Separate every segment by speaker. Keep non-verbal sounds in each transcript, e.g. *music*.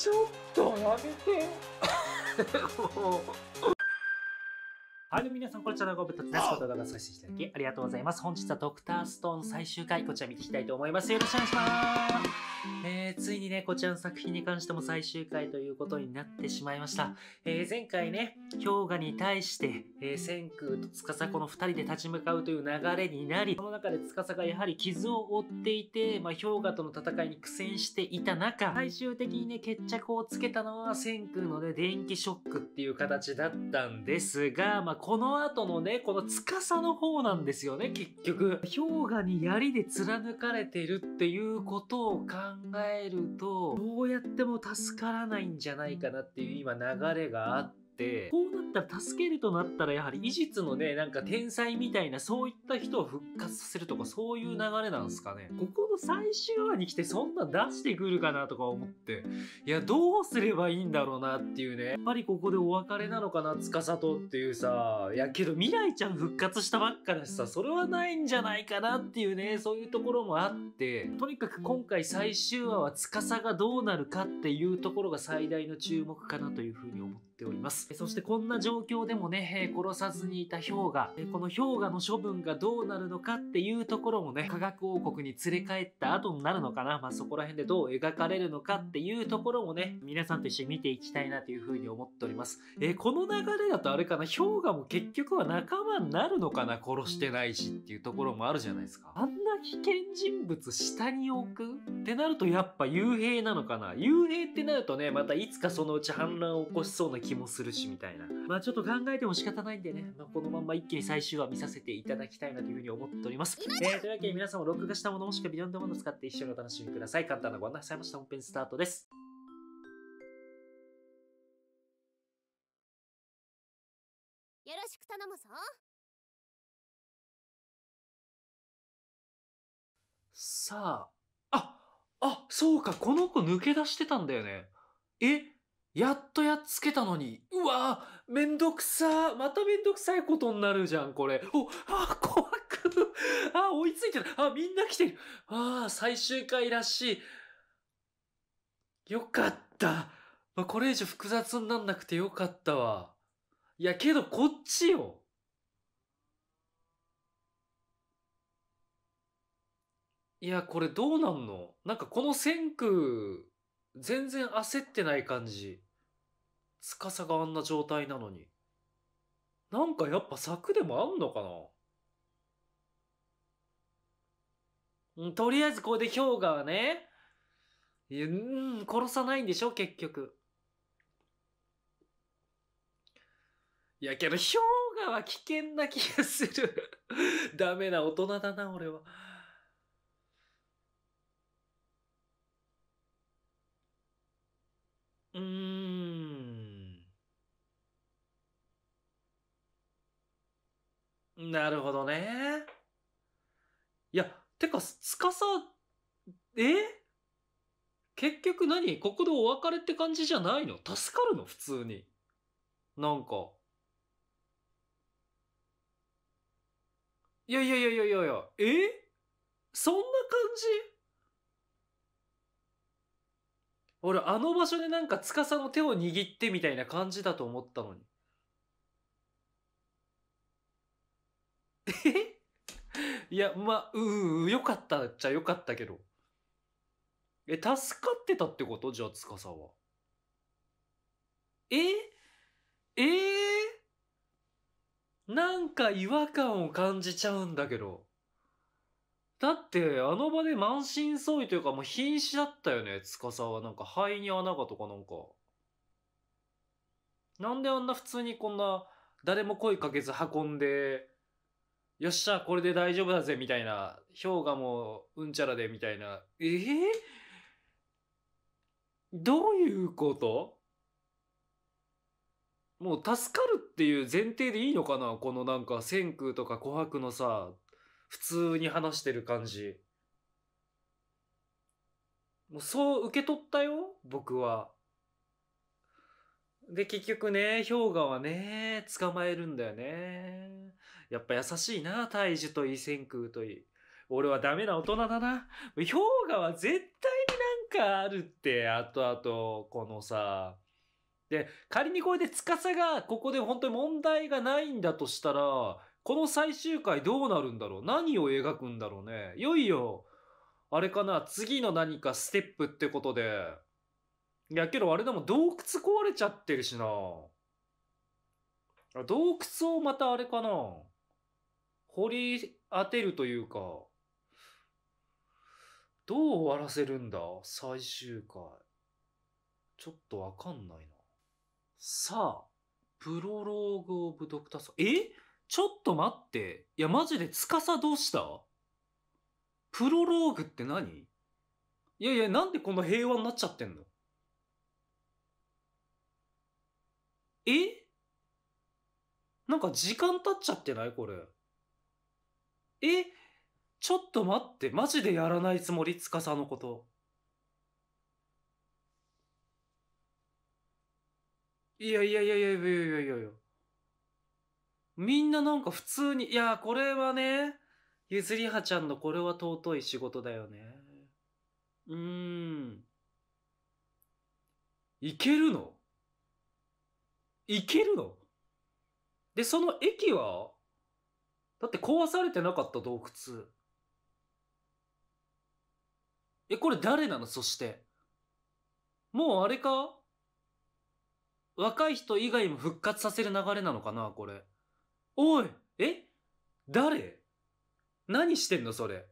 Speaker 1: ちょっとやめて *laughs* はい、皆さん、こちらのご無沙汰です。こちらご参加していただきありがとうございます。本日はドクターストーン最終回、こちら見ていきたいと思います。よろしくお願いします。えー、ついにね、こちらの作品に関しても最終回ということになってしまいました。えー、前回ね、氷河に対して、えー、千空と司この二人で立ち向かうという流れになり、その中で司がやはり傷を負っていて、まあ、氷河との戦いに苦戦していた中、最終的にね、決着をつけたのは千空のね、電気ショックっていう形だったんですが、まあこの後のね、この司の方なんですよね、結局。氷河に槍で貫かれてるっていうことを考えると、どうやっても助からないんじゃないかなっていう今流れがあって、、こうなったら助けるとなったらやはり医術のね、なんか天才みたいなそういった人を復活させるとかそういう流れなんですかね。ここの最終話に来てそんな出してくるかなとか思って、いや、どうすればいいんだろうなっていうね。やっぱりここでお別れなのかな、司とっていうさ、いやけど未来ちゃん復活したばっかだしさ、それはないんじゃないかなっていうね、そういうところもあって、とにかく今回最終話は司がどうなるかっていうところが最大の注目かなというふうに思ってております。そしてこんな状況でもね、殺さずにいた氷河、この氷河の処分がどうなるのかっていうところもね、科学王国に連れ帰った後になるのかな、まあ、そこら辺でどう描かれるのかっていうところもね、皆さんと一緒に見ていきたいなというふうに思っております。えこの流れだとあれかな、氷河も結局は仲間になるのかな、殺してないしっていうところもあるじゃないですか。あんな危険人物下に置くってなるとやっぱ幽閉なのかな。幽閉ってなるとね、またいつかそのうち反乱を起こしそうな気気もするしみたいな。まあちょっと考えても仕方ないんでね、まあ、このまま一気に最終話見させていただきたいなというふうに思っております。えー、というわけで皆さんも録画したものもしくはビデオのものを使って一緒にお楽しみください。簡単なご案内されました本編スタートです。よろしく頼むぞ。さあ、あ、あ、そうか、この子抜け出してたんだよね。えやっとやっつけたのに、うわぁ、めんどくさまためんどくさいことになるじゃん、これ。お、あ、怖く、あ、追いついてる、あ、みんな来てる。ああ、最終回らしい。よかった。まあ、これ以上複雑になんなくてよかったわ。いや、けどこっちよ。いや、これどうなんのなんかこの線空全然焦ってない感じ。司があんな状態なのに。なんかやっぱ柵でもあんのかな、うん、とりあえずこれで氷河はね、うん、殺さないんでしょ結局。いやけど氷河は危険な気がする *laughs* ダメな大人だな、俺は。うーん。なるほどね。いや、てか、つかさ、え結局何ここでお別れって感じじゃないの助かるの普通に。なんか。いやいやいやいやいやいや、えそんな感じ俺、あの場所でなんか司の手を握ってみたいな感じだと思ったのに。え *laughs* いや、まあ、うん、よかったっちゃよかったけど。え、助かってたってことじゃあ、司は。ええー、なんか違和感を感じちゃうんだけど。だって、あの場で満身創痍というか、もう瀕死だったよね、司は。なんか肺に穴がとかなんか。なんであんな普通にこんな、誰も声かけず運んで、よっしゃ、これで大丈夫だぜ、みたいな。氷河もうんちゃらで、みたいな。えー、どういうこともう助かるっていう前提でいいのかなこのなんか、千空とか琥珀のさ、普通に話してる感じもうそう受け取ったよ僕はで結局ね氷河はね捕まえるんだよねやっぱ優しいな大樹といい千空といい俺はダメな大人だな氷河は絶対になんかあるってあとあとこのさで仮にこれで司がここで本当に問題がないんだとしたらこの最終回どうなるんだろう何を描くんだろうねいよいよ、あれかな次の何かステップってことで。いや、けどあれでも洞窟壊れちゃってるしな。洞窟をまたあれかな掘り当てるというか。どう終わらせるんだ最終回。ちょっとわかんないな。さあ、プロローグオブドクターソえちょっと待って。いや、マジで、司どうしたプロローグって何いやいや、なんでこの平和になっちゃってんのえなんか時間経っちゃってないこれ。えちょっと待って。マジでやらないつもり司のこと。いやいやいやいやいやいやいやいや。みんななんか普通に、いや、これはね、ゆずりはちゃんのこれは尊い仕事だよね。うーん。いけるのいけるので、その駅はだって壊されてなかった洞窟。え、これ誰なのそして。もうあれか若い人以外も復活させる流れなのかなこれ。おいえ誰何してんのそれ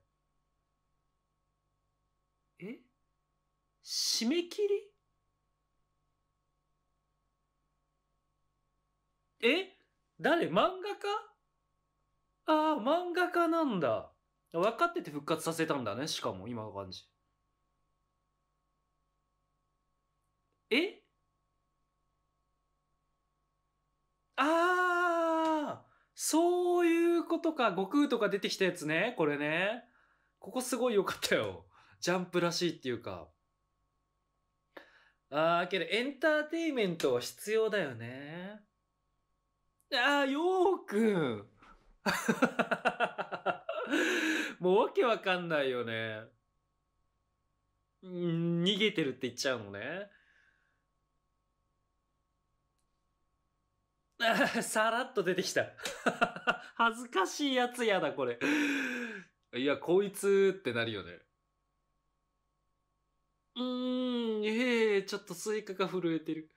Speaker 1: え締め切りえ誰漫画家ああ、漫画家なんだ。分かってて復活させたんだね、しかも、今の感じ。えああそういうことか、悟空とか出てきたやつね、これね。ここすごい良かったよ。ジャンプらしいっていうか。ああ、けどエンターテイメントは必要だよね。ああ、ようくん。*laughs* もうわけわかんないよね。逃げてるって言っちゃうのね。*laughs* さらっと出てきた。*laughs* 恥ずかしいやつやだ、これ。いや、こいつってなるよね。うーん、ええー、ちょっとスイカが震えてる。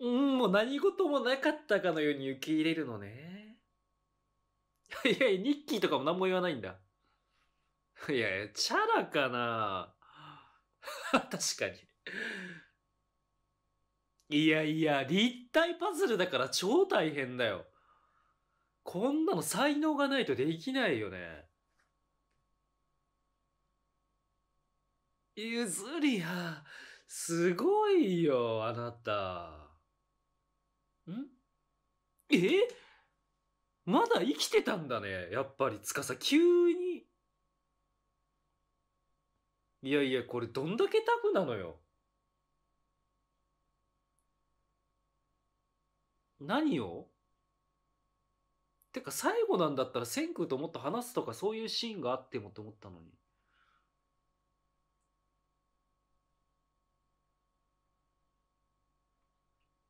Speaker 1: うん、もう何事もなかったかのように受け入れるのね。いやいや、ニッキーとかも何も言わないんだ。いやいや、チャラかな *laughs* 確かに。いやいや、立体パズルだから超大変だよ。こんなの才能がないとできないよね。ゆずりや、すごいよ、あなた。んえまだ生きてたんだね、やっぱり、つかさ、急に。いやいや、これどんだけタフなのよ。何をてか最後なんだったら千空ともっと話すとかそういうシーンがあってもと思ったのに。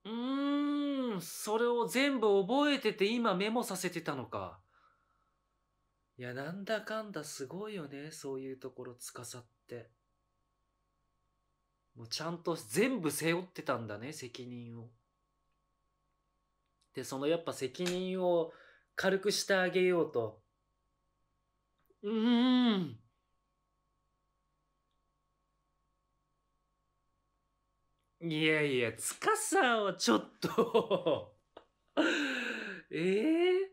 Speaker 1: うーん、それを全部覚えてて今メモさせてたのか。いや、なんだかんだすごいよね、そういうところ司って。もうちゃんと全部背負ってたんだね、責任を。で、そのやっぱ責任を軽くしてあげようと。うーん。いやいや、つかさをちょっと *laughs* ええ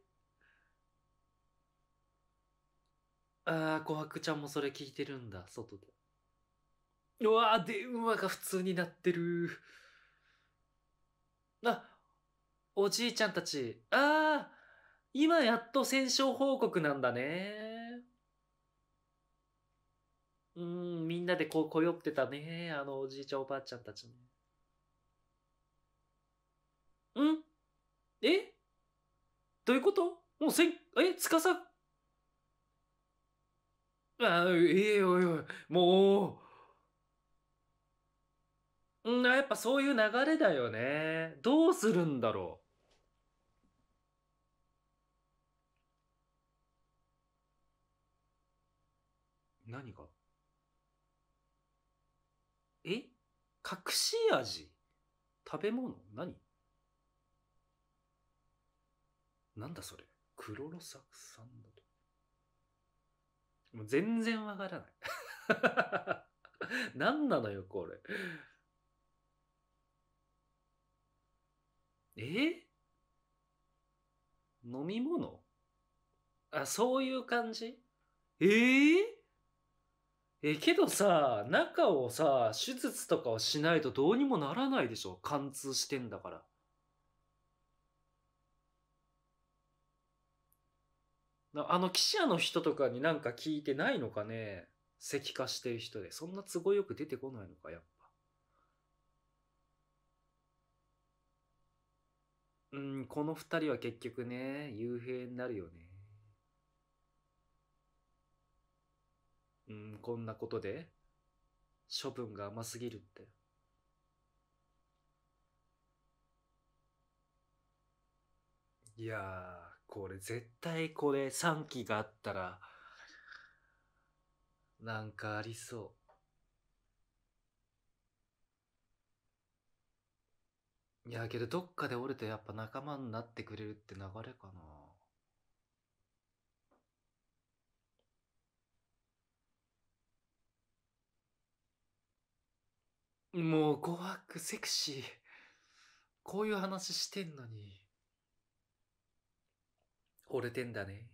Speaker 1: ああ、琥珀ちゃんもそれ聞いてるんだ、外で。うわあ、電話が普通になってる。あ、おじいちゃんたち、ああ、今やっと戦勝報告なんだね。うん、みんなでこう、こよってたね。あのおじいちゃんおばあちゃんたちね。んえどういうこともうせん、え、つかさ、あ、ええおいおい、もう、んやっぱそういう流れだよね。どうするんだろう。何がえ隠し味食べ物何なんだそれクロロサクンだと。もう全然わからない *laughs* 何なのよ、これ。え飲み物あ、そういう感じええーえ、けどさ、中をさ、手術とかをしないとどうにもならないでしょ貫通してんだから。あの記者の人とかになんか聞いてないのかね石化してる人で。そんな都合よく出てこないのか、やっぱ。うん、この二人は結局ね、幽閉になるよね。うん、こんなことで、処分が甘すぎるって。いやー、これ絶対これ3期があったら、なんかありそう。いやけどどっかで折れとやっぱ仲間になってくれるって流れかな。もう怖くセクシー。こういう話してんのに。惚れてんだね。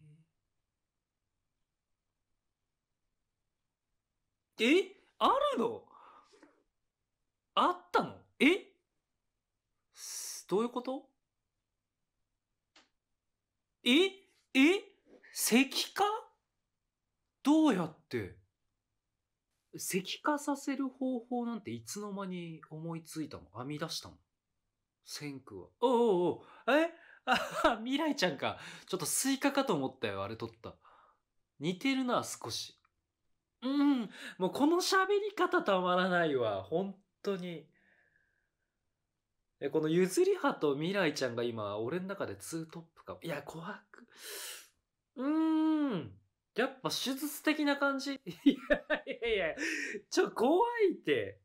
Speaker 1: えあるのあったのえどういうことええ石化どうやって石化させる方法なんていつの間に思いついたの編み出したの先駆は。おうおうおうえ *laughs* あ未来ちゃんか。ちょっとスイカかと思ったよ、あれ撮った。似てるな、少し。うん、もうこの喋り方たまらないわ、本当に。え、このゆずりはと未来ちゃんが今、俺の中でツートップか。いや、怖く。うーん。やっぱ手術的な感じ *laughs* いやいやいや、ちょ、怖いって。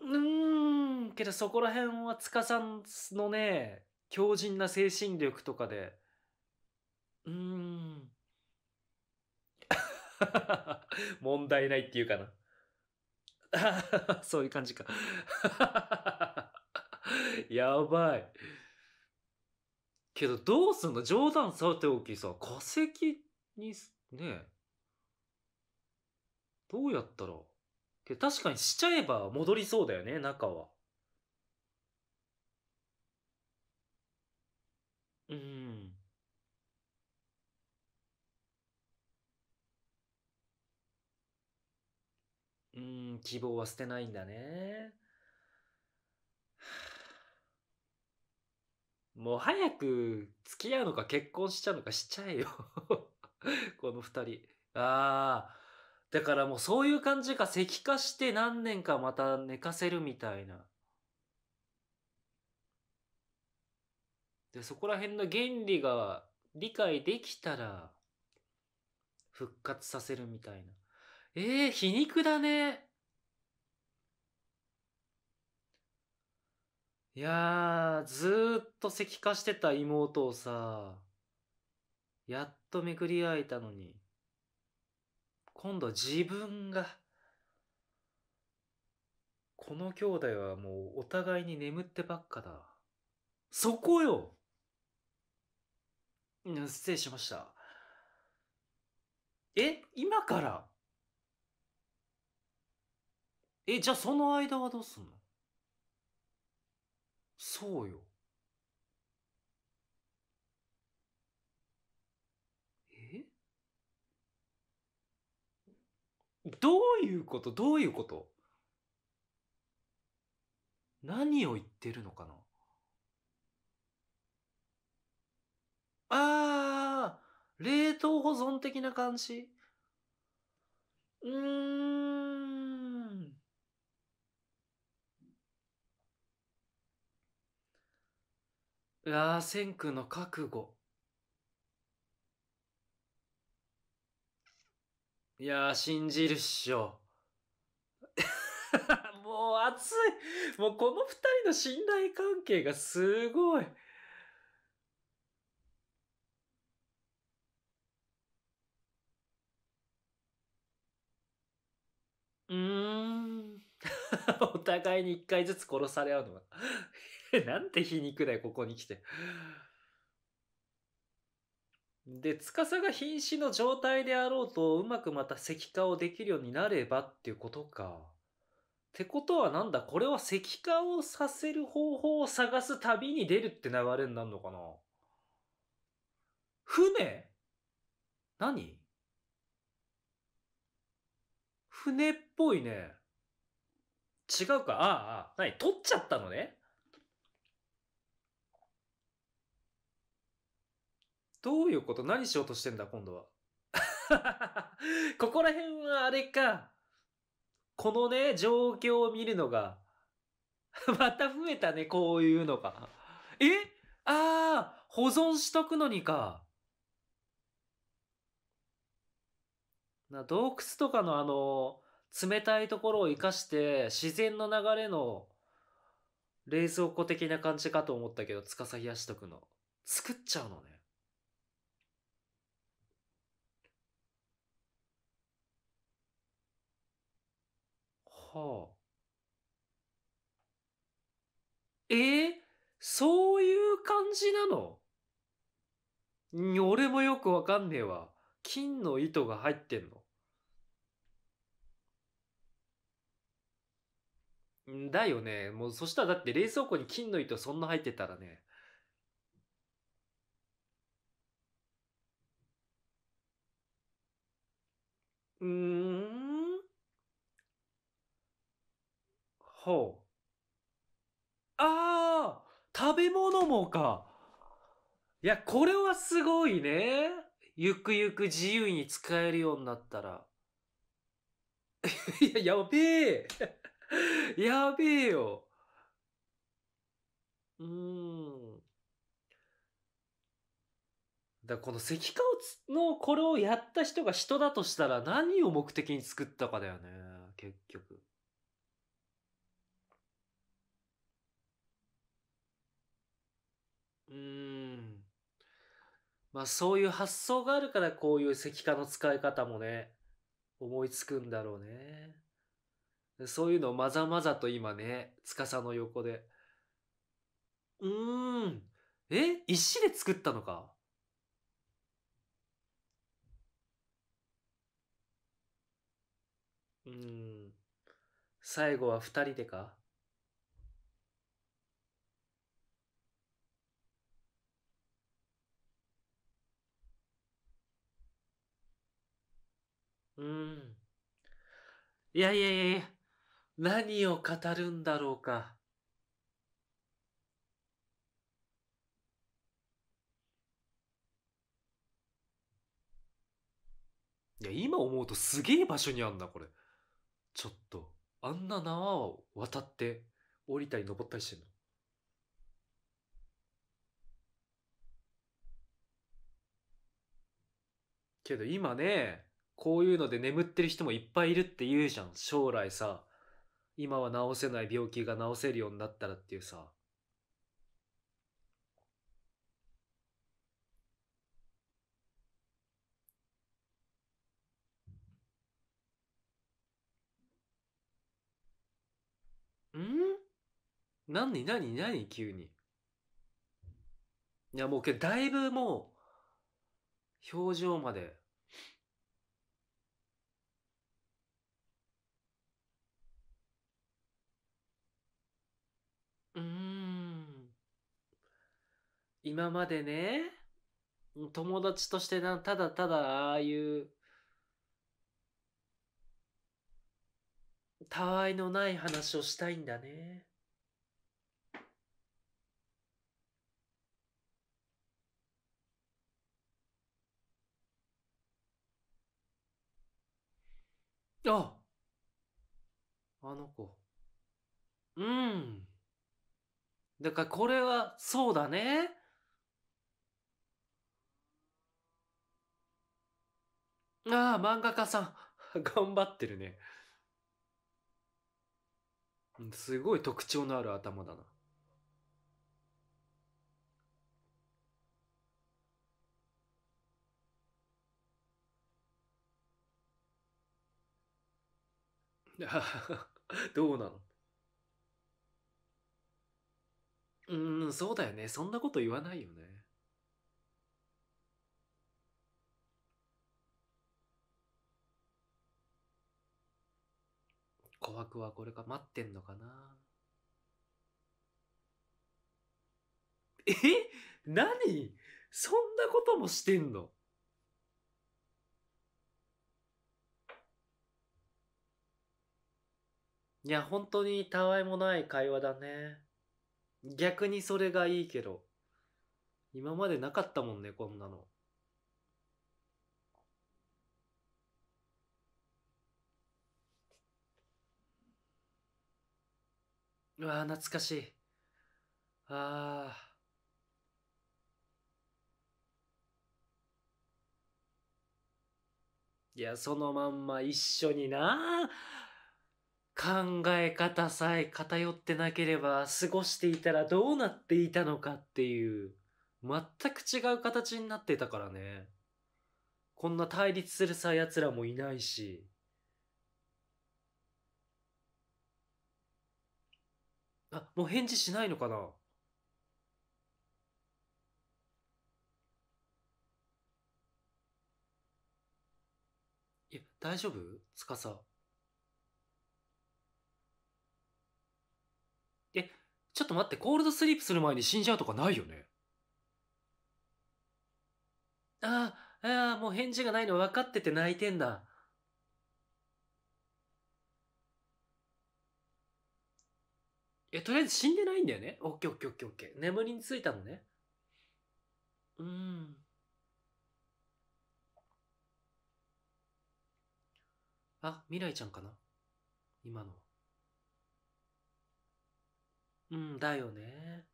Speaker 1: うーん、けどそこら辺は塚さんのね、強靭な精神力とかで、うーん。問題ないっていうかな。*laughs* そういう感じか。*laughs* やばい。けどどうすんの冗談さておきさ、化石に、ねどうやったら。け確かにしちゃえば戻りそうだよね、中は。うん。うん、希望は捨てないんだね。もう早く付き合うのか結婚しちゃうのかしちゃえよ *laughs* この二人。ああ。だからもうそういう感じが石化して何年かまた寝かせるみたいな。で、そこら辺の原理が理解できたら復活させるみたいな。ええー、皮肉だね。いやー、ずーっと石化してた妹をさ、やっとめくり合えたのに、今度自分が、この兄弟はもうお互いに眠ってばっかだ。そこよ失礼しました。え今からえ、じゃあその間はどうすんのそうよ。えどういうことどういうこと何を言ってるのかなあー冷凍保存的な感じうーんうわー、千君の覚悟。いやー、信じるっしょ。*laughs* もう熱い。もうこの二人の信頼関係がすごい。うーん。*laughs* お互いに一回ずつ殺され合うのは、なんて皮肉だよ、ここに来て。で、司が瀕死の状態であろうと、うまくまた石化をできるようになればっていうことか。ってことはなんだこれは石化をさせる方法を探す旅に出るって流れになるのかな船何船っぽいね。違うかああ、ああ。何取っちゃったのねどういうこと何しようとしてんだ、今度は。*laughs* ここら辺はあれか。このね、状況を見るのが、*laughs* また増えたね、こういうのが。えああ、保存しとくのにか。な洞窟とかのあの、冷たいところを生かして、自然の流れの冷蔵庫的な感じかと思ったけど、司冷やしとくの。作っちゃうのね。はあ。えー、そういう感じなの俺もよくわかんねえわ。金の糸が入ってんの。だよね。もうそしたらだって冷蔵庫に金の糸そんな入ってたらね。うんほう。ああ食べ物もか。いや、これはすごいね。ゆくゆく自由に使えるようになったら。*laughs* いや、やべえ。*laughs* やべえよ。うーん。だこの石化のこれをやった人が人だとしたら何を目的に作ったかだよね。結局。うん。まあそういう発想があるからこういう石化の使い方もね、思いつくんだろうね。そういうのをまざまざと今ね、司の横で。うーん。え石で作ったのかうーん。最後は二人でかうん。いやいやいや何を語るんだろうか。いや、今思うとすげえ場所にあんな、これ。ちょっと、あんな縄を渡って、降りたり登ったりしてんの。けど今ね、こういうので眠ってる人もいっぱいいるって言うじゃん。将来さ、今は治せない病気が治せるようになったらっていうさ。ん何何何急に。いやもうけどだいぶもう表情までうん。今までね、友達としてな、ただただああいうたわいのない話をしたいんだね。ああの子。うん。だからこれはそうだね。ああ、漫画家さん。*laughs* 頑張ってるね。すごい特徴のある頭だな。*laughs* どうなのうん、そうだよね。そんなこと言わないよね。琥珀はこれか待ってんのかなえ何そんなこともしてんのいや、本当にたわいもない会話だね。逆にそれがいいけど。今までなかったもんね、こんなの。うわ懐かしい。ああ。いや、そのまんま一緒にな。考え方さえ偏ってなければ過ごしていたらどうなっていたのかっていう、全く違う形になってたからね。こんな対立するさ、奴らもいないし。あ、もう返事しないのかなえ、大丈夫司ちょっと待って、コールドスリープする前に死んじゃうとかないよね。ああ、ああ、もう返事がないの分かってて泣いてんだ。え、とりあえず死んでないんだよね。オッケーオッケーオッケーオッケー。眠りについたのね。うん。あ、未来ちゃんかな今の。うん、だよね。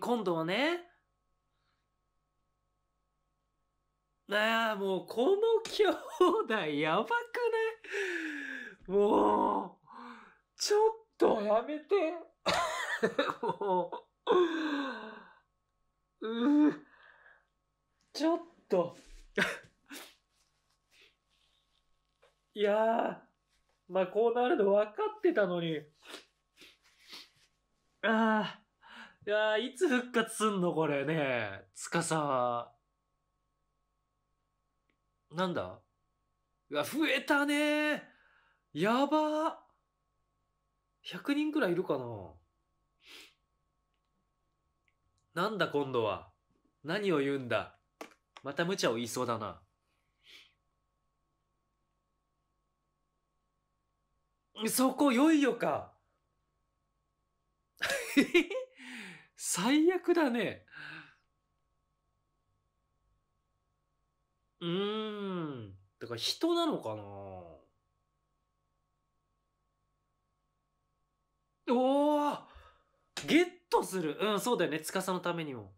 Speaker 1: 今度はね。ああ、もうこの兄弟やばくないもう、ちょっとやめて。もう、うちょっと。いやー、まあ、こうなるの分かってたのに。ああ。いやいつ復活すんのこれね。つかさは。なんだうわ、増えたねやばー !100 人くらいいるかななんだ今度は。何を言うんだまた無茶を言いそうだな。そこ、よいよか。*laughs* 最悪だね。うーん。だから人なのかなおおゲットするうん、そうだよね。司のためにも。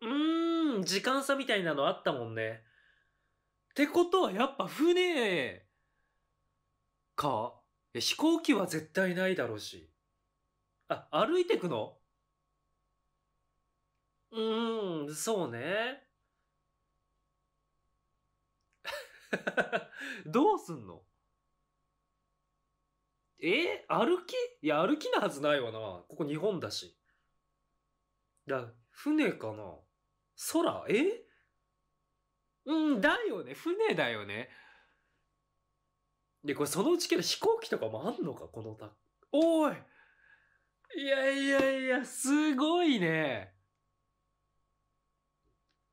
Speaker 1: うーん、時間差みたいなのあったもんね。ってことはやっぱ船か。飛行機は絶対ないだろうし。あ、歩いてくのうーん、そうね。*laughs* どうすんのえ歩きいや、歩きなはずないわな。ここ日本だし。だ、船かな空えうん、だよね。船だよね。で、これそのうちけど飛行機とかもあんのかこのタおいいやいやいや、すごいね。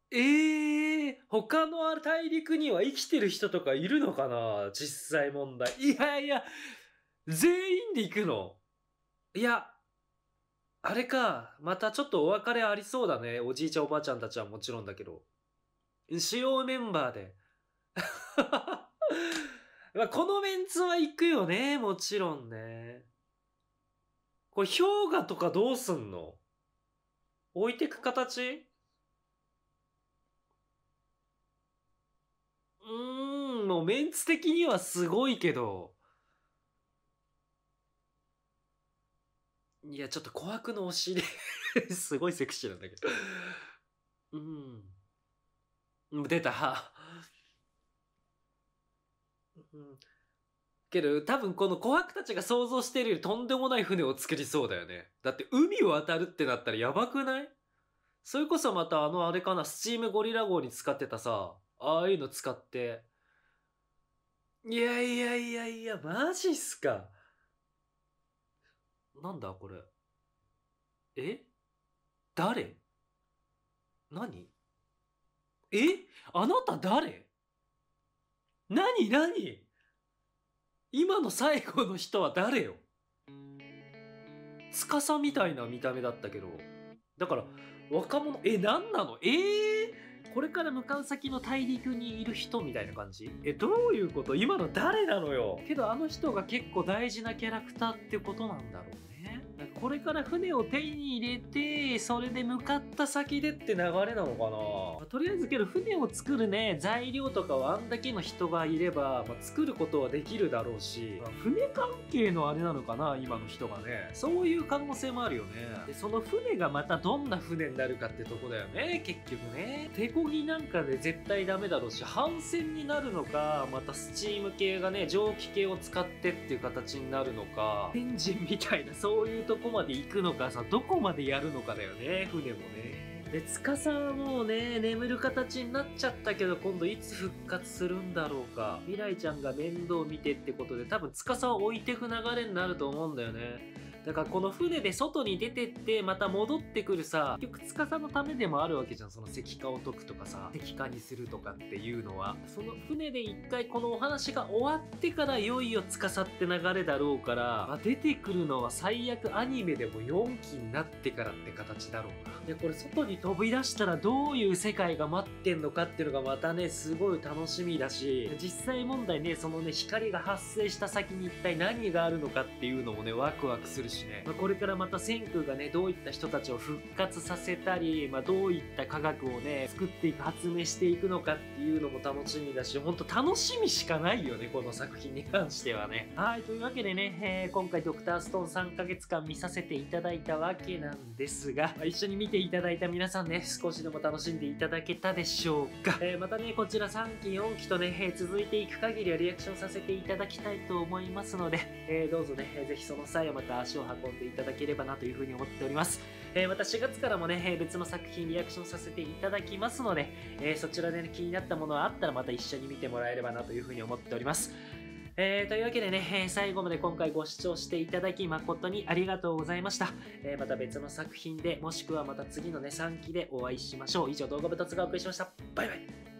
Speaker 1: ええー、他の大陸には生きてる人とかいるのかな実際問題。いやいや、全員で行くのいや、あれか、またちょっとお別れありそうだね。おじいちゃんおばあちゃんたちはもちろんだけど。主要メンバーで。*laughs* まあ、このメンツは行くよね、もちろんね。これ、氷河とかどうすんの置いてく形うーん、もうメンツ的にはすごいけど。いや、ちょっと琥珀の推しで *laughs* すごいセクシーなんだけどうん。出た。うん。けど、多分この琥珀たちが想像しているとんでもない船を作りそうだよね。だって海を渡るってなったらやばくないそれこそまたあのあれかな、スチームゴリラ号に使ってたさ、ああいうの使って。いやいやいやいや、マジっすか。なんだこれ。え誰何えあなた誰何何今の最後の人は誰よ司みたいな見た目だったけど。だから、若者、え、何なのええー、これから向かう先の大陸にいる人みたいな感じえ、どういうこと今の誰なのよけどあの人が結構大事なキャラクターってことなんだろうね。これから船を手に入れて、それで向かった先でって流れなのかな、まあ、とりあえずけど船を作るね、材料とかはあんだけの人がいれば、まあ、作ることはできるだろうし、まあ、船関係のあれなのかな今の人がね。そういう可能性もあるよね。で、その船がまたどんな船になるかってとこだよね、結局ね。手漕ぎなんかで絶対ダメだろうし、帆船になるのか、またスチーム系がね、蒸気系を使ってっていう形になるのか、エンジンみたいなそういうとこまで行くのかさどこまでやるのかだよね船もねで司はもうね眠る形になっちゃったけど今度いつ復活するんだろうか未来ちゃんが面倒見てってことで多分司を置いてく流れになると思うんだよねだからこの船で外に出てってまた戻ってくるさ結局司のためでもあるわけじゃんその石化を解くとかさ石化にするとかっていうのはその船で一回このお話が終わってからいよいよ司って流れだろうから、まあ、出てくるのは最悪アニメでも4期になってからって形だろうなでこれ外に飛び出したらどういう世界が待ってんのかっていうのがまたねすごい楽しみだし実際問題ねそのね光が発生した先に一体何があるのかっていうのもねワクワクするししね、まあ、これからまた千空がねどういった人たちを復活させたり、まあ、どういった科学をね作っていく発明していくのかっていうのも楽しみだし本当楽しみしかないよねこの作品に関してはね。はいというわけでね、えー、今回ドクターストーン3ヶ月間見させていただいたわけなんですが、まあ、一緒に見ていただいた皆さんね少しでも楽しんでいただけたでしょうか、えー、またねこちら3期4期とね、えー、続いていく限りはリアクションさせていただきたいと思いますので、えー、どうぞね、是非、ぜひその際はまた足足を運んでいただければなというふうに思っております。えー、また4月からもね、別の作品リアクションさせていただきますので、えー、そちらで、ね、気になったものがあったらまた一緒に見てもらえればなというふうに思っております。えー、というわけでね、え最後まで今回ご視聴していただき誠にありがとうございました。えー、また別の作品で、もしくはまた次のね、3期でお会いしましょう。以上、動画部達がお送りしました。バイバイ。